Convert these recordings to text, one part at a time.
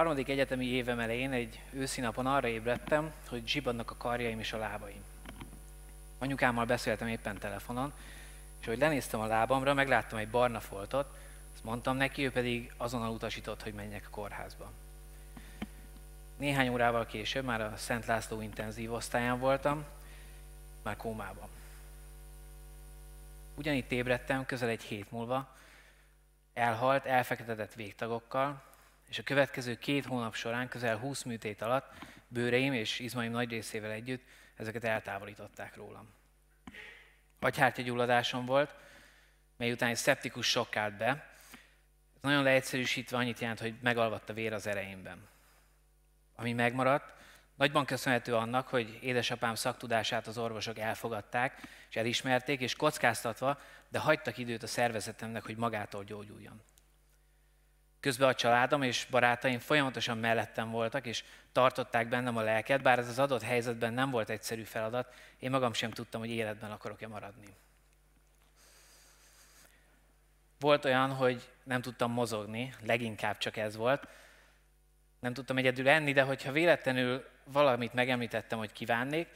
Harmadik egyetemi évem elején egy őszi napon arra ébredtem, hogy zsibadnak a karjaim és a lábaim. Anyukámmal beszéltem éppen telefonon, és hogy lenéztem a lábamra, megláttam egy barna foltot, azt mondtam neki, ő pedig azonnal utasított, hogy menjek a kórházba. Néhány órával később már a Szent László intenzív osztályán voltam, már kómában. Ugyanitt ébredtem közel egy hét múlva, elhalt, elfeketedett végtagokkal, és a következő két hónap során, közel 20 műtét alatt bőreim és izmaim nagy részével együtt ezeket eltávolították rólam. Agyhártyagyulladásom volt, mely után egy szeptikus sokk állt be. Ez nagyon leegyszerűsítve annyit jelent, hogy megalvadt a vér az ereimben. Ami megmaradt, nagyban köszönhető annak, hogy édesapám szaktudását az orvosok elfogadták és elismerték, és kockáztatva, de hagytak időt a szervezetemnek, hogy magától gyógyuljon. Közben a családom és barátaim folyamatosan mellettem voltak, és tartották bennem a lelket, bár ez az adott helyzetben nem volt egyszerű feladat, én magam sem tudtam, hogy életben akarok-e maradni. Volt olyan, hogy nem tudtam mozogni, leginkább csak ez volt. Nem tudtam egyedül enni, de hogyha véletlenül valamit megemlítettem, hogy kívánnék,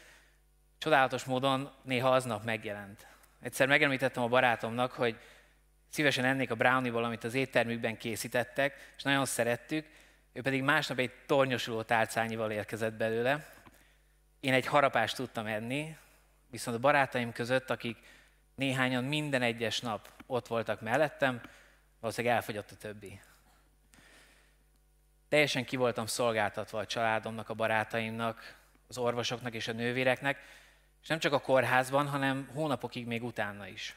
csodálatos módon néha aznap megjelent. Egyszer megemlítettem a barátomnak, hogy szívesen ennék a browniból, amit az éttermükben készítettek, és nagyon szerettük, ő pedig másnap egy tornyosuló tárcányival érkezett belőle. Én egy harapást tudtam enni, viszont a barátaim között, akik néhányan minden egyes nap ott voltak mellettem, valószínűleg elfogyott a többi. Teljesen ki voltam szolgáltatva a családomnak, a barátaimnak, az orvosoknak és a nővéreknek, és nem csak a kórházban, hanem hónapokig még utána is.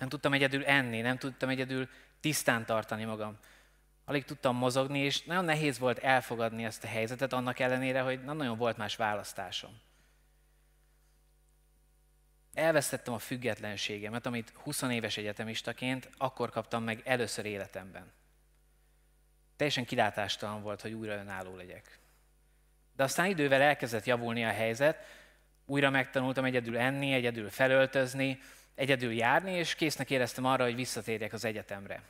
Nem tudtam egyedül enni, nem tudtam egyedül tisztán tartani magam. Alig tudtam mozogni, és nagyon nehéz volt elfogadni ezt a helyzetet, annak ellenére, hogy nem nagyon volt más választásom. Elvesztettem a függetlenségemet, amit 20 éves egyetemistaként akkor kaptam meg először életemben. Teljesen kilátástalan volt, hogy újra önálló legyek. De aztán idővel elkezdett javulni a helyzet, újra megtanultam egyedül enni, egyedül felöltözni, egyedül járni, és késznek éreztem arra, hogy visszatérjek az egyetemre.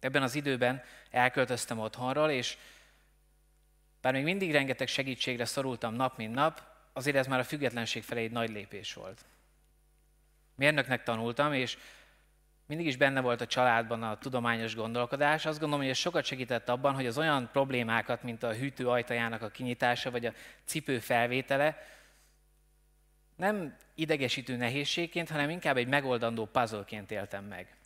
Ebben az időben elköltöztem otthonról, és bár még mindig rengeteg segítségre szorultam nap, mint nap, azért ez már a függetlenség felé egy nagy lépés volt. Mérnöknek tanultam, és mindig is benne volt a családban a tudományos gondolkodás. Azt gondolom, hogy ez sokat segített abban, hogy az olyan problémákat, mint a hűtő ajtajának a kinyitása, vagy a cipő felvétele, nem idegesítő nehézségként, hanem inkább egy megoldandó puzzleként éltem meg.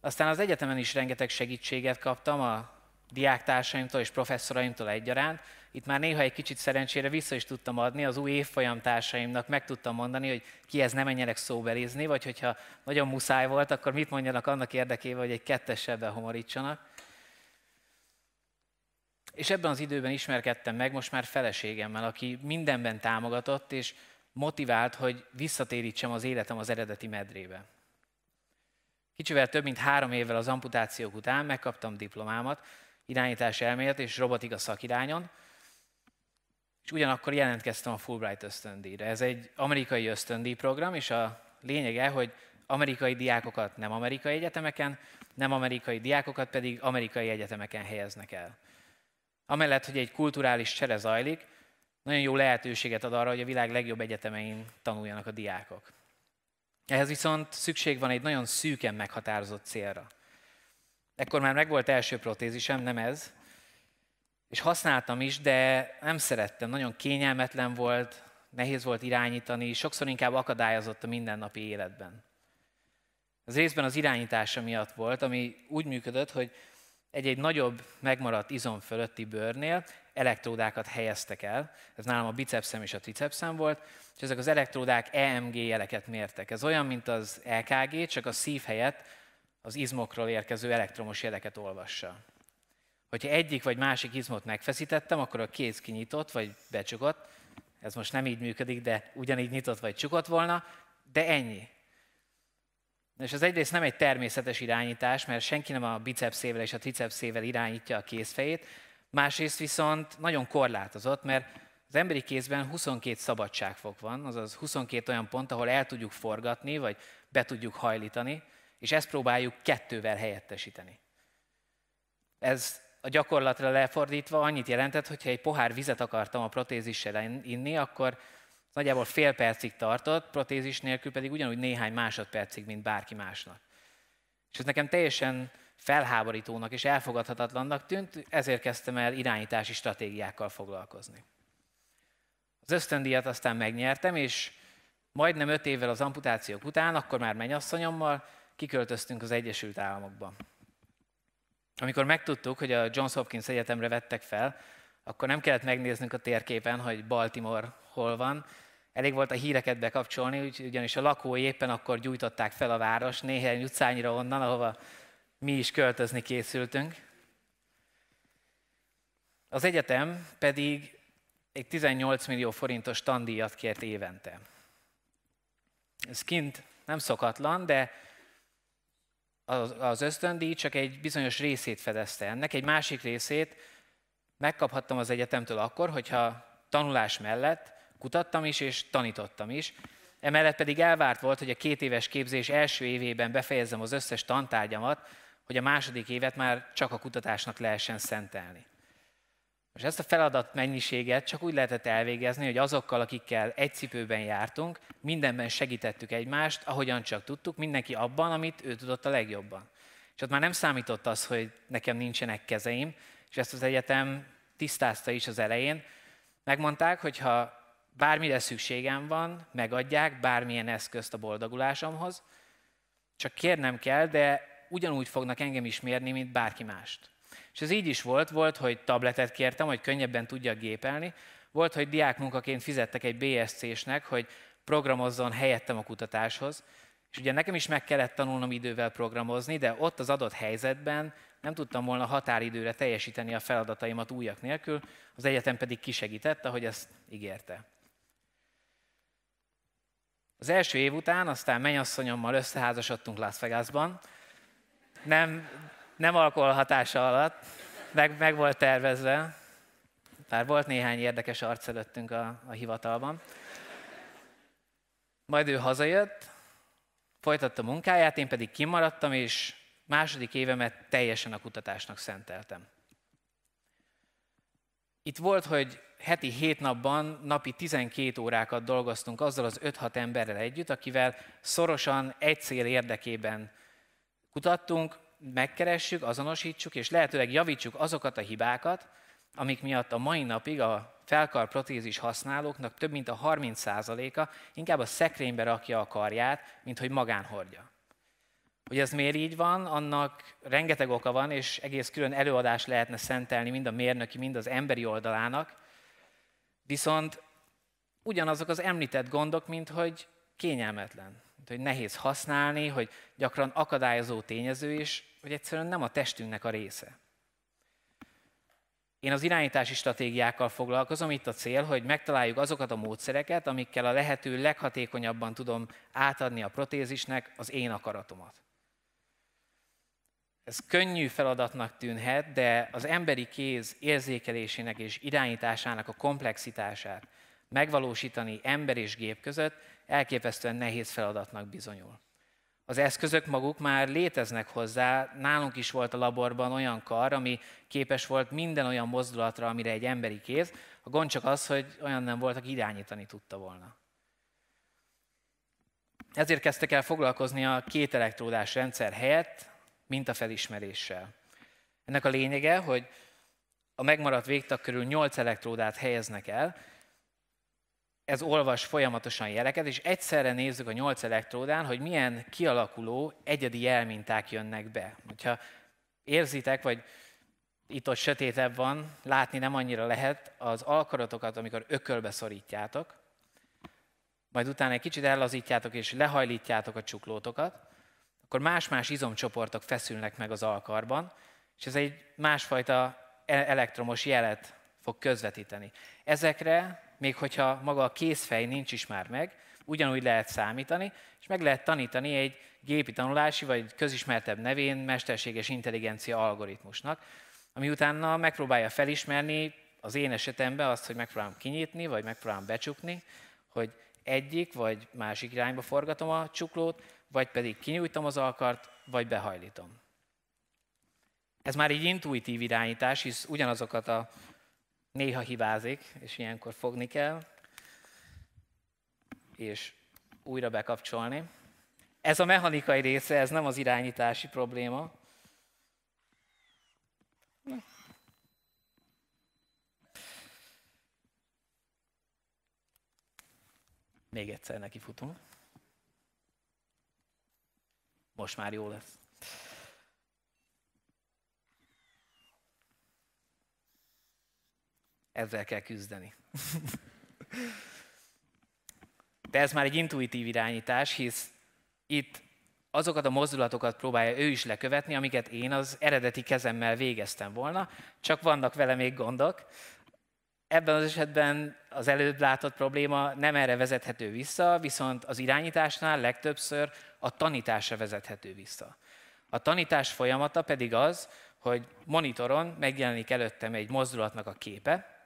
Aztán az egyetemen is rengeteg segítséget kaptam a diáktársaimtól és professzoraimtól egyaránt. Itt már néha egy kicsit szerencsére vissza is tudtam adni, az új évfolyam társaimnak meg tudtam mondani, hogy ki ez nem menjenek szóbelizni, vagy hogyha nagyon muszáj volt, akkor mit mondjanak annak érdekében, hogy egy kettesebben homorítsanak. És ebben az időben ismerkedtem meg most már feleségemmel, aki mindenben támogatott, és motivált, hogy visszatérítsem az életem az eredeti medrébe. Kicsivel több mint három évvel az amputációk után megkaptam diplomámat, irányítás elmélet és robotika szakirányon, és ugyanakkor jelentkeztem a Fulbright ösztöndíjra. Ez egy amerikai ösztöndíj program, és a lényege, hogy amerikai diákokat nem amerikai egyetemeken, nem amerikai diákokat pedig amerikai egyetemeken helyeznek el. Amellett, hogy egy kulturális csere zajlik, nagyon jó lehetőséget ad arra, hogy a világ legjobb egyetemein tanuljanak a diákok. Ehhez viszont szükség van egy nagyon szűken meghatározott célra. Ekkor már megvolt első protézisem, nem ez, és használtam is, de nem szerettem, nagyon kényelmetlen volt, nehéz volt irányítani, sokszor inkább akadályozott a mindennapi életben. Ez részben az irányítása miatt volt, ami úgy működött, hogy egy-egy nagyobb megmaradt izom fölötti bőrnél elektródákat helyeztek el, ez nálam a bicepszem és a tricepszem volt, és ezek az elektródák EMG jeleket mértek. Ez olyan, mint az EKG, csak a szív helyett az izmokról érkező elektromos jeleket olvassa. Hogyha egyik vagy másik izmot megfeszítettem, akkor a kéz kinyitott vagy becsukott, ez most nem így működik, de ugyanígy nyitott vagy csukott volna, de ennyi. És ez egyrészt nem egy természetes irányítás, mert senki nem a bicepszével és a tricepszével irányítja a kézfejét, másrészt viszont nagyon korlátozott, mert az emberi kézben 22 szabadságfok van, azaz 22 olyan pont, ahol el tudjuk forgatni, vagy be tudjuk hajlítani, és ezt próbáljuk kettővel helyettesíteni. Ez a gyakorlatra lefordítva annyit jelentett, hogy ha egy pohár vizet akartam a protézissel inni, akkor ez nagyjából fél percig tartott, protézis nélkül pedig ugyanúgy néhány másodpercig, mint bárki másnak. És ez nekem teljesen felháborítónak és elfogadhatatlannak tűnt, ezért kezdtem el irányítási stratégiákkal foglalkozni. Az ösztöndíjat aztán megnyertem, és majdnem öt évvel az amputációk után, akkor már mennyasszonyommal kiköltöztünk az Egyesült Államokba. Amikor megtudtuk, hogy a Johns Hopkins Egyetemre vettek fel, akkor nem kellett megnéznünk a térképen, hogy Baltimore hol van, Elég volt a híreket bekapcsolni, ugyanis a lakói éppen akkor gyújtották fel a város néhány utcányira onnan, ahova mi is költözni készültünk. Az egyetem pedig egy 18 millió forintos tandíjat kért évente. Ez kint nem szokatlan, de az, az ösztöndíj csak egy bizonyos részét fedezte ennek, egy másik részét megkaphattam az egyetemtől akkor, hogyha tanulás mellett Kutattam is, és tanítottam is. Emellett pedig elvárt volt, hogy a két éves képzés első évében befejezzem az összes tantárgyamat, hogy a második évet már csak a kutatásnak lehessen szentelni. És ezt a feladat mennyiséget csak úgy lehetett elvégezni, hogy azokkal, akikkel egy cipőben jártunk, mindenben segítettük egymást, ahogyan csak tudtuk, mindenki abban, amit ő tudott a legjobban. És ott már nem számított az, hogy nekem nincsenek kezeim, és ezt az egyetem tisztázta is az elején. Megmondták, hogy ha Bármire szükségem van, megadják bármilyen eszközt a boldogulásomhoz, csak kérnem kell, de ugyanúgy fognak engem is mérni, mint bárki mást. És ez így is volt, volt, hogy tabletet kértem, hogy könnyebben tudjak gépelni, volt, hogy diákmunkaként fizettek egy BSC-snek, hogy programozzon helyettem a kutatáshoz, és ugye nekem is meg kellett tanulnom idővel programozni, de ott az adott helyzetben nem tudtam volna határidőre teljesíteni a feladataimat újak nélkül, az egyetem pedig kisegített, hogy ezt ígérte. Az első év után aztán mennyasszonyommal összeházasodtunk Las Vegasban. Nem, nem alkohol hatása alatt, meg, meg volt tervezve. Bár volt néhány érdekes arc előttünk a, a hivatalban. Majd ő hazajött, folytatta munkáját, én pedig kimaradtam, és második évemet teljesen a kutatásnak szenteltem. Itt volt, hogy heti hét napban napi 12 órákat dolgoztunk azzal az 5-6 emberrel együtt, akivel szorosan egy cél érdekében kutattunk, megkeressük, azonosítsuk, és lehetőleg javítsuk azokat a hibákat, amik miatt a mai napig a felkar protézis használóknak több mint a 30%-a inkább a szekrénybe rakja a karját, mint hogy magán hordja. Hogy ez miért így van, annak rengeteg oka van, és egész külön előadást lehetne szentelni mind a mérnöki, mind az emberi oldalának, Viszont ugyanazok az említett gondok, mint hogy kényelmetlen, mint hogy nehéz használni, hogy gyakran akadályozó tényező is, hogy egyszerűen nem a testünknek a része. Én az irányítási stratégiákkal foglalkozom, itt a cél, hogy megtaláljuk azokat a módszereket, amikkel a lehető leghatékonyabban tudom átadni a protézisnek az én akaratomat. Ez könnyű feladatnak tűnhet, de az emberi kéz érzékelésének és irányításának a komplexitását megvalósítani ember és gép között elképesztően nehéz feladatnak bizonyul. Az eszközök maguk már léteznek hozzá, nálunk is volt a laborban olyan kar, ami képes volt minden olyan mozdulatra, amire egy emberi kéz, a gond csak az, hogy olyan nem volt, aki irányítani tudta volna. Ezért kezdtek el foglalkozni a két elektródás rendszer helyett mint a felismeréssel. Ennek a lényege, hogy a megmaradt végtag körül 8 elektródát helyeznek el, ez olvas folyamatosan jeleket, és egyszerre nézzük a 8 elektródán, hogy milyen kialakuló egyedi jelminták jönnek be. Hogyha érzitek, vagy itt-ott sötétebb van, látni nem annyira lehet az alkaratokat, amikor ökölbe szorítjátok, majd utána egy kicsit ellazítjátok és lehajlítjátok a csuklótokat, akkor más-más izomcsoportok feszülnek meg az alkarban, és ez egy másfajta e- elektromos jelet fog közvetíteni. Ezekre, még hogyha maga a kézfej nincs is már meg, ugyanúgy lehet számítani, és meg lehet tanítani egy gépi tanulási, vagy közismertebb nevén mesterséges intelligencia algoritmusnak, ami utána megpróbálja felismerni az én esetemben azt, hogy megpróbálom kinyitni, vagy megpróbálom becsukni, hogy egyik vagy másik irányba forgatom a csuklót, vagy pedig kinyújtom az alkart, vagy behajlítom. Ez már így intuitív irányítás, hisz ugyanazokat a néha hibázik, és ilyenkor fogni kell, és újra bekapcsolni. Ez a mechanikai része, ez nem az irányítási probléma. Még egyszer neki futunk. Most már jó lesz. Ezzel kell küzdeni. De ez már egy intuitív irányítás, hisz itt azokat a mozdulatokat próbálja ő is lekövetni, amiket én az eredeti kezemmel végeztem volna, csak vannak vele még gondok. Ebben az esetben az előbb látott probléma nem erre vezethető vissza, viszont az irányításnál legtöbbször a tanításra vezethető vissza. A tanítás folyamata pedig az, hogy monitoron megjelenik előttem egy mozdulatnak a képe,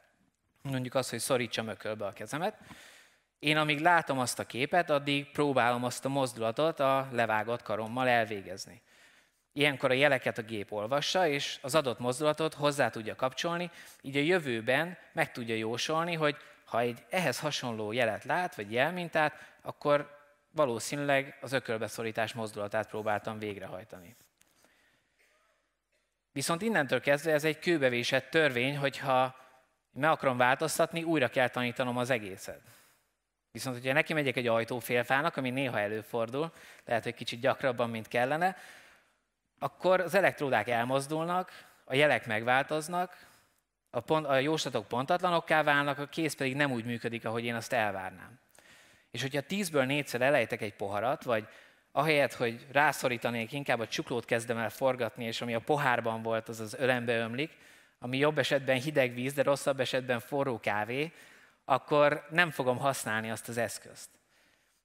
mondjuk az, hogy szorítsam ökölbe a kezemet. Én amíg látom azt a képet, addig próbálom azt a mozdulatot a levágott karommal elvégezni. Ilyenkor a jeleket a gép olvassa, és az adott mozdulatot hozzá tudja kapcsolni, így a jövőben meg tudja jósolni, hogy ha egy ehhez hasonló jelet lát, vagy jelmintát, akkor valószínűleg az ökölbeszorítás mozdulatát próbáltam végrehajtani. Viszont innentől kezdve ez egy kőbevésett törvény, hogyha meg akarom változtatni, újra kell tanítanom az egészet. Viszont, hogyha neki megyek egy ajtófélfának, ami néha előfordul, lehet, hogy kicsit gyakrabban, mint kellene, akkor az elektródák elmozdulnak, a jelek megváltoznak, a, pont, a jóslatok pontatlanokká válnak, a kéz pedig nem úgy működik, ahogy én azt elvárnám. És hogyha tízből négyszer elejtek egy poharat, vagy ahelyett, hogy rászorítanék, inkább a csuklót kezdem el forgatni, és ami a pohárban volt, az az ölembe ömlik, ami jobb esetben hideg víz, de rosszabb esetben forró kávé, akkor nem fogom használni azt az eszközt.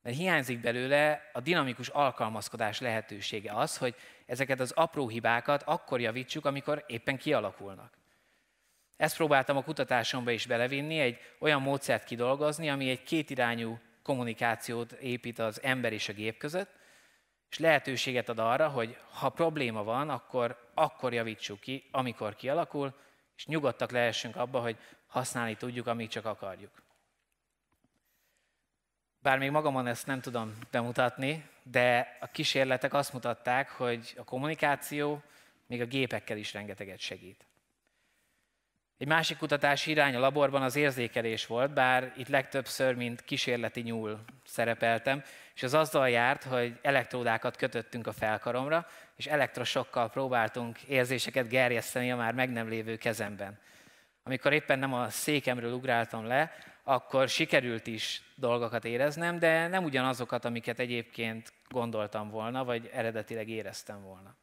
Mert hiányzik belőle a dinamikus alkalmazkodás lehetősége az, hogy ezeket az apró hibákat akkor javítsuk, amikor éppen kialakulnak. Ezt próbáltam a kutatásomba is belevinni, egy olyan módszert kidolgozni, ami egy kétirányú kommunikációt épít az ember és a gép között, és lehetőséget ad arra, hogy ha probléma van, akkor, akkor javítsuk ki, amikor kialakul, és nyugodtak lehessünk abba, hogy használni tudjuk, amíg csak akarjuk. Bár még magamon ezt nem tudom bemutatni, de a kísérletek azt mutatták, hogy a kommunikáció még a gépekkel is rengeteget segít. Egy másik kutatási irány a laborban az érzékelés volt, bár itt legtöbbször, mint kísérleti nyúl szerepeltem, és az azzal járt, hogy elektródákat kötöttünk a felkaromra, és elektrosokkal próbáltunk érzéseket gerjeszteni a már meg nem lévő kezemben. Amikor éppen nem a székemről ugráltam le, akkor sikerült is dolgokat éreznem, de nem ugyanazokat, amiket egyébként gondoltam volna, vagy eredetileg éreztem volna.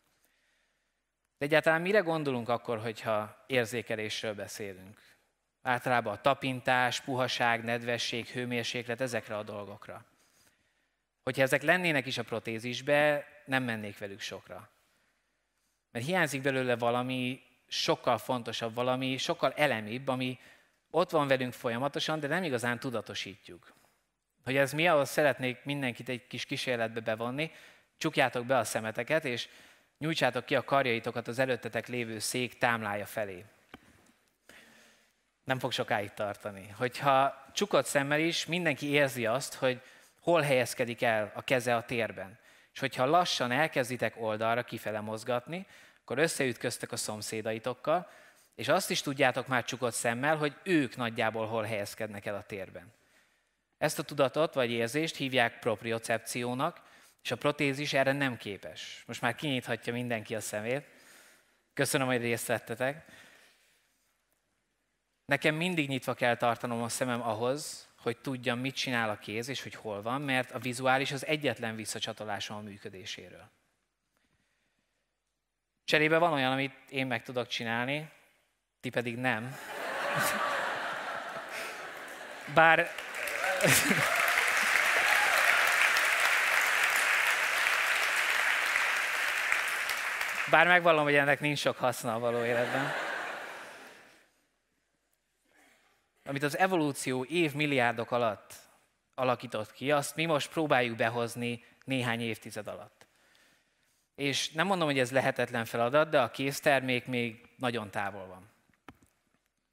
De egyáltalán mire gondolunk akkor, hogyha érzékelésről beszélünk? Általában a tapintás, puhaság, nedvesség, hőmérséklet, ezekre a dolgokra. Hogyha ezek lennének is a protézisbe, nem mennék velük sokra. Mert hiányzik belőle valami sokkal fontosabb, valami sokkal elemibb, ami ott van velünk folyamatosan, de nem igazán tudatosítjuk. Hogy ez mi, ahhoz szeretnék mindenkit egy kis kísérletbe bevonni, csukjátok be a szemeteket, és Nyújtsátok ki a karjaitokat az előttetek lévő szék támlája felé. Nem fog sokáig tartani. Hogyha csukott szemmel is, mindenki érzi azt, hogy hol helyezkedik el a keze a térben. És hogyha lassan elkezditek oldalra kifele mozgatni, akkor összeütköztek a szomszédaitokkal, és azt is tudjátok már csukott szemmel, hogy ők nagyjából hol helyezkednek el a térben. Ezt a tudatot vagy érzést hívják propriocepciónak, és a protézis erre nem képes. Most már kinyithatja mindenki a szemét. Köszönöm, hogy részt vettetek. Nekem mindig nyitva kell tartanom a szemem ahhoz, hogy tudjam, mit csinál a kéz, és hogy hol van, mert a vizuális az egyetlen visszacsatolásom a működéséről. Cserébe van olyan, amit én meg tudok csinálni, ti pedig nem. Bár... Bár megvallom, hogy ennek nincs sok haszna a való életben. Amit az evolúció évmilliárdok alatt alakított ki, azt mi most próbáljuk behozni néhány évtized alatt. És nem mondom, hogy ez lehetetlen feladat, de a késztermék még nagyon távol van.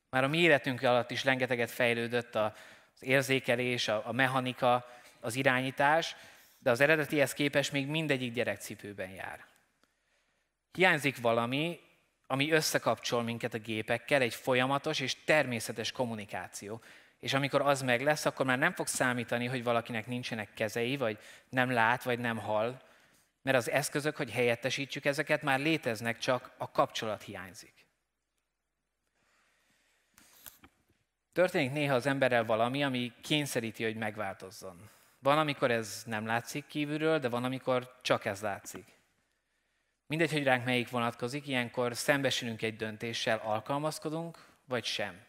Már a mi életünk alatt is rengeteget fejlődött az érzékelés, a mechanika, az irányítás, de az eredetihez képest még mindegyik gyerekcipőben jár. Hiányzik valami, ami összekapcsol minket a gépekkel, egy folyamatos és természetes kommunikáció. És amikor az meg lesz, akkor már nem fog számítani, hogy valakinek nincsenek kezei, vagy nem lát, vagy nem hall, mert az eszközök, hogy helyettesítsük ezeket, már léteznek, csak a kapcsolat hiányzik. Történik néha az emberrel valami, ami kényszeríti, hogy megváltozzon. Van, amikor ez nem látszik kívülről, de van, amikor csak ez látszik. Mindegy, hogy ránk melyik vonatkozik, ilyenkor szembesülünk egy döntéssel, alkalmazkodunk, vagy sem.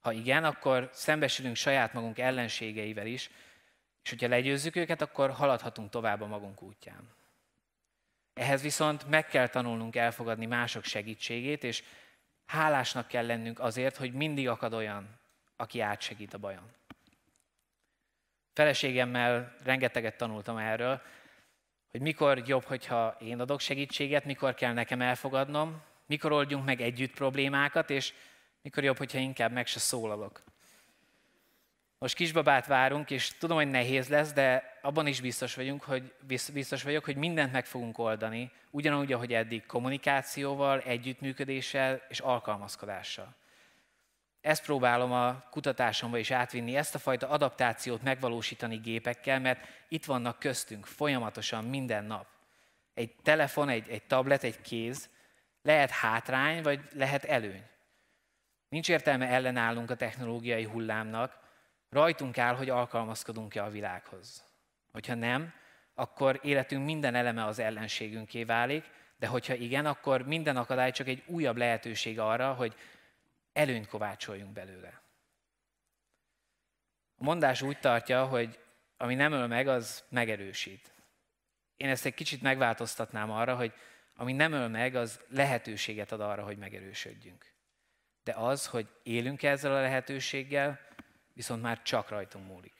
Ha igen, akkor szembesülünk saját magunk ellenségeivel is, és hogyha legyőzzük őket, akkor haladhatunk tovább a magunk útján. Ehhez viszont meg kell tanulnunk elfogadni mások segítségét, és hálásnak kell lennünk azért, hogy mindig akad olyan, aki átsegít a bajon. Feleségemmel rengeteget tanultam erről, hogy mikor jobb, hogyha én adok segítséget, mikor kell nekem elfogadnom, mikor oldjunk meg együtt problémákat, és mikor jobb, hogyha inkább meg se szólalok. Most kisbabát várunk, és tudom, hogy nehéz lesz, de abban is biztos, vagyunk, hogy, biztos vagyok, hogy mindent meg fogunk oldani, ugyanúgy, ahogy eddig kommunikációval, együttműködéssel és alkalmazkodással. Ezt próbálom a kutatásomba is átvinni, ezt a fajta adaptációt megvalósítani gépekkel, mert itt vannak köztünk folyamatosan minden nap. Egy telefon, egy, egy tablet, egy kéz, lehet hátrány, vagy lehet előny. Nincs értelme ellenállunk a technológiai hullámnak, rajtunk áll, hogy alkalmazkodunk-e a világhoz. Hogyha nem, akkor életünk minden eleme az ellenségünké válik, de hogyha igen, akkor minden akadály csak egy újabb lehetőség arra, hogy előnyt kovácsoljunk belőle. A mondás úgy tartja, hogy ami nem öl meg, az megerősít. Én ezt egy kicsit megváltoztatnám arra, hogy ami nem öl meg, az lehetőséget ad arra, hogy megerősödjünk. De az, hogy élünk ezzel a lehetőséggel, viszont már csak rajtunk múlik.